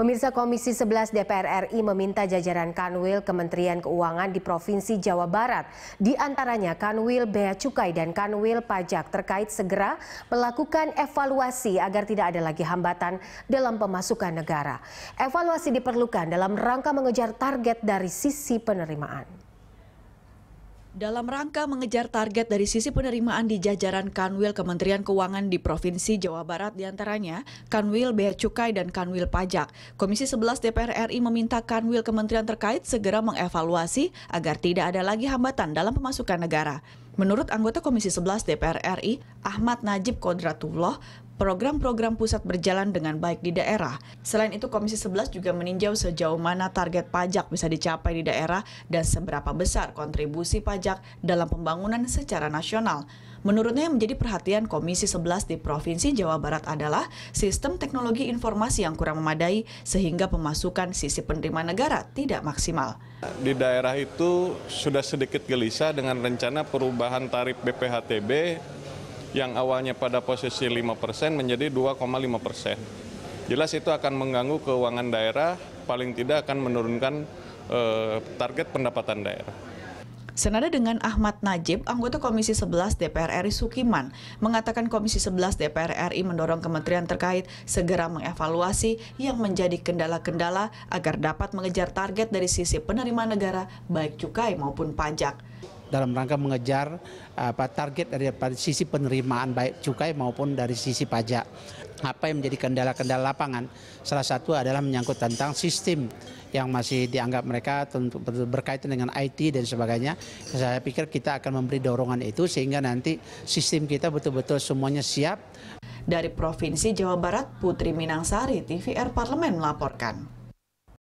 Pemirsa Komisi 11 DPR RI meminta jajaran Kanwil Kementerian Keuangan di Provinsi Jawa Barat, di antaranya Kanwil Bea Cukai dan Kanwil Pajak terkait segera melakukan evaluasi agar tidak ada lagi hambatan dalam pemasukan negara. Evaluasi diperlukan dalam rangka mengejar target dari sisi penerimaan. Dalam rangka mengejar target dari sisi penerimaan di jajaran Kanwil Kementerian Keuangan di Provinsi Jawa Barat diantaranya Kanwil Bea Cukai dan Kanwil Pajak, Komisi 11 DPR RI meminta Kanwil Kementerian terkait segera mengevaluasi agar tidak ada lagi hambatan dalam pemasukan negara. Menurut anggota Komisi 11 DPR RI, Ahmad Najib Kodratullah, program-program pusat berjalan dengan baik di daerah. Selain itu, Komisi 11 juga meninjau sejauh mana target pajak bisa dicapai di daerah dan seberapa besar kontribusi pajak dalam pembangunan secara nasional. Menurutnya yang menjadi perhatian Komisi 11 di Provinsi Jawa Barat adalah sistem teknologi informasi yang kurang memadai sehingga pemasukan sisi penerima negara tidak maksimal. Di daerah itu sudah sedikit gelisah dengan rencana perubahan tarif BPHTB yang awalnya pada posisi 5% menjadi 2,5%. Jelas itu akan mengganggu keuangan daerah, paling tidak akan menurunkan eh, target pendapatan daerah. Senada dengan Ahmad Najib, anggota Komisi 11 DPR RI Sukiman, mengatakan Komisi 11 DPR RI mendorong kementerian terkait segera mengevaluasi yang menjadi kendala-kendala agar dapat mengejar target dari sisi penerimaan negara, baik cukai maupun pajak dalam rangka mengejar apa, target dari sisi penerimaan baik cukai maupun dari sisi pajak. Apa yang menjadi kendala-kendala lapangan? Salah satu adalah menyangkut tentang sistem yang masih dianggap mereka tentu berkaitan dengan IT dan sebagainya. Saya pikir kita akan memberi dorongan itu sehingga nanti sistem kita betul-betul semuanya siap. Dari Provinsi Jawa Barat, Putri Minangsari, TVR Parlemen melaporkan.